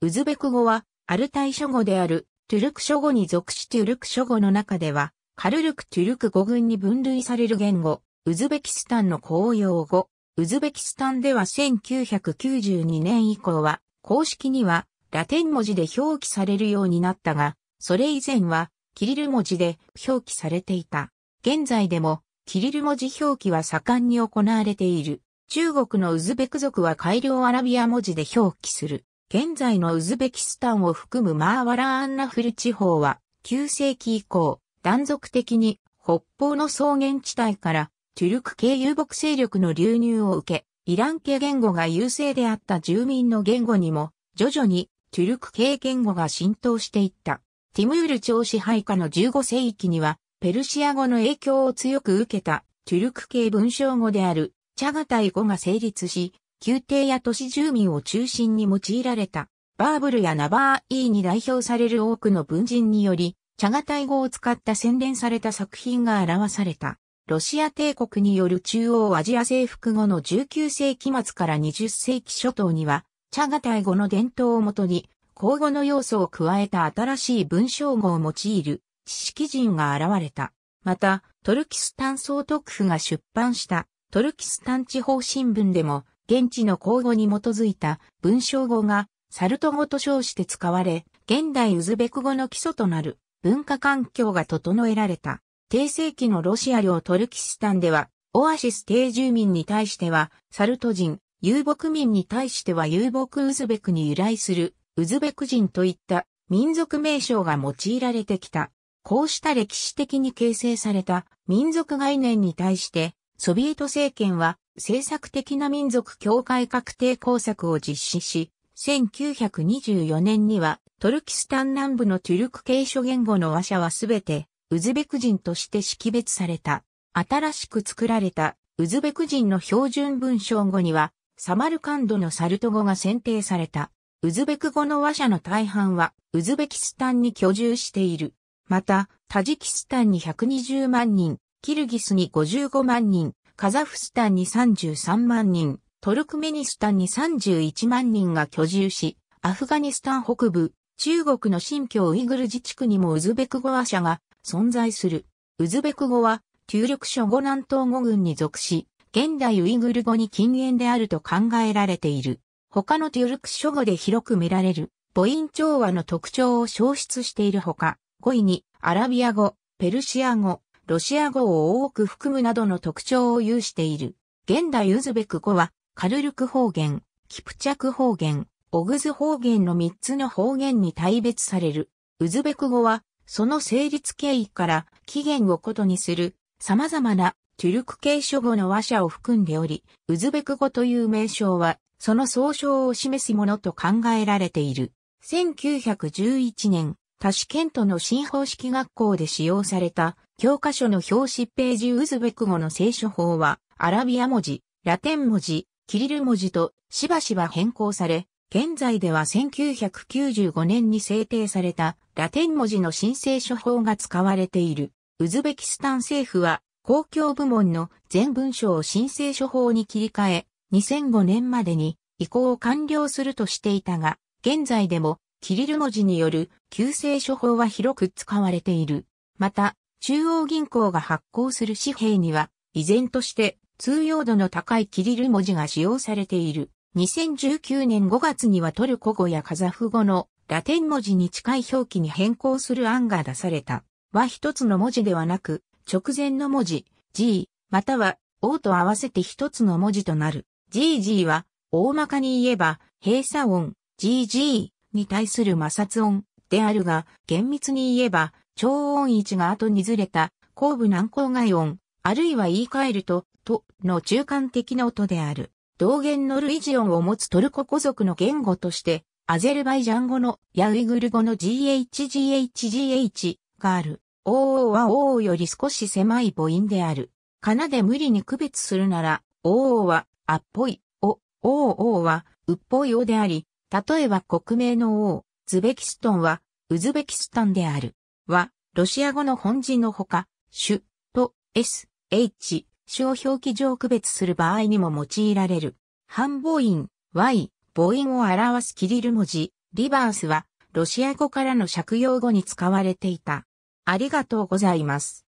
ウズベク語は、アルタイ諸語である、トゥルク諸語に属しトゥルク諸語の中では、カルルクトゥルク語群に分類される言語、ウズベキスタンの公用語。ウズベキスタンでは1992年以降は、公式には、ラテン文字で表記されるようになったが、それ以前は、キリル文字で表記されていた。現在でも、キリル文字表記は盛んに行われている。中国のウズベク族は改良アラビア文字で表記する。現在のウズベキスタンを含むマーワラーンナフル地方は、9世紀以降、断続的に北方の草原地帯からトゥルク系遊牧勢力の流入を受け、イラン系言語が優勢であった住民の言語にも、徐々にトゥルク系言語が浸透していった。ティムール朝支配下の15世紀には、ペルシア語の影響を強く受けたトゥルク系文章語であるチャガタイ語が成立し、宮廷や都市住民を中心に用いられた、バーブルやナバーイーに代表される多くの文人により、チャガタイ語を使った洗練された作品が表された。ロシア帝国による中央アジア征服後の19世紀末から20世紀初頭には、チャガタイ語の伝統をもとに、口語の要素を加えた新しい文章語を用いる知識人が現れた。また、トルキスタン総督府が出版したトルキスタン地方新聞でも、現地の口語に基づいた文章語がサルト語と称して使われ、現代ウズベク語の基礎となる文化環境が整えられた。低世紀のロシア領トルキスタンでは、オアシス低住民に対しては、サルト人、遊牧民に対しては遊牧ウズベクに由来する、ウズベク人といった民族名称が用いられてきた。こうした歴史的に形成された民族概念に対して、ソビエト政権は政策的な民族境界確定工作を実施し、1924年にはトルキスタン南部のトゥルク系諸言語の話者はすべてウズベク人として識別された。新しく作られたウズベク人の標準文章語にはサマルカンドのサルト語が選定された。ウズベク語の話者の大半はウズベキスタンに居住している。また、タジキスタンに120万人、キルギスに55万人、カザフスタンに33万人、トルクメニスタンに31万人が居住し、アフガニスタン北部、中国の新疆ウイグル自治区にもウズベク語話者が存在する。ウズベク語は、旧力書語南東語群に属し、現代ウイグル語に禁煙であると考えられている。他のトゥルク書語で広く見られる母音調和の特徴を消失しているほか、5位にアラビア語、ペルシア語、ロシア語を多く含むなどの特徴を有している。現代ウズベク語は、カルルク方言、キプチャク方言、オグズ方言の3つの方言に大別される。ウズベク語は、その成立経緯から起源を異にする様々なトゥルク系諸語の話者を含んでおり、ウズベク語という名称は、その総称を示すものと考えられている。1911年、タシケントの新方式学校で使用された教科書の表紙ページウズベク語の聖書法は、アラビア文字、ラテン文字、キリル文字としばしば変更され、現在では1995年に制定されたラテン文字の申請書法が使われている。ウズベキスタン政府は公共部門の全文書を申請書法に切り替え、2005年までに移行を完了するとしていたが、現在でもキリル文字による旧正書法は広く使われている。また、中央銀行が発行する紙幣には、依然として通用度の高いキリル文字が使用されている。2019年5月にはトルコ語やカザフ語のラテン文字に近い表記に変更する案が出された。は一つの文字ではなく、直前の文字、G、または O と合わせて一つの文字となる。GG は、大まかに言えば、閉鎖音、GG に対する摩擦音であるが、厳密に言えば、超音位置が後にずれた、後部軟口外音、あるいは言い換えると、との中間的な音である。同源のルイジオンを持つトルコ語族の言語として、アゼルバイジャン語のヤウイグル語の GHGHGH がある。OO は OO より少し狭い母音である。かなで無理に区別するなら、OO はあっぽい、お、OO はうっぽいおであり、例えば国名の O、ズベキストンはウズベキスタンである。は、ロシア語の本字のほか、種と s、h、主を表記上区別する場合にも用いられる。半母音、y、母音を表すキリル文字、リバースは、ロシア語からの借用語に使われていた。ありがとうございます。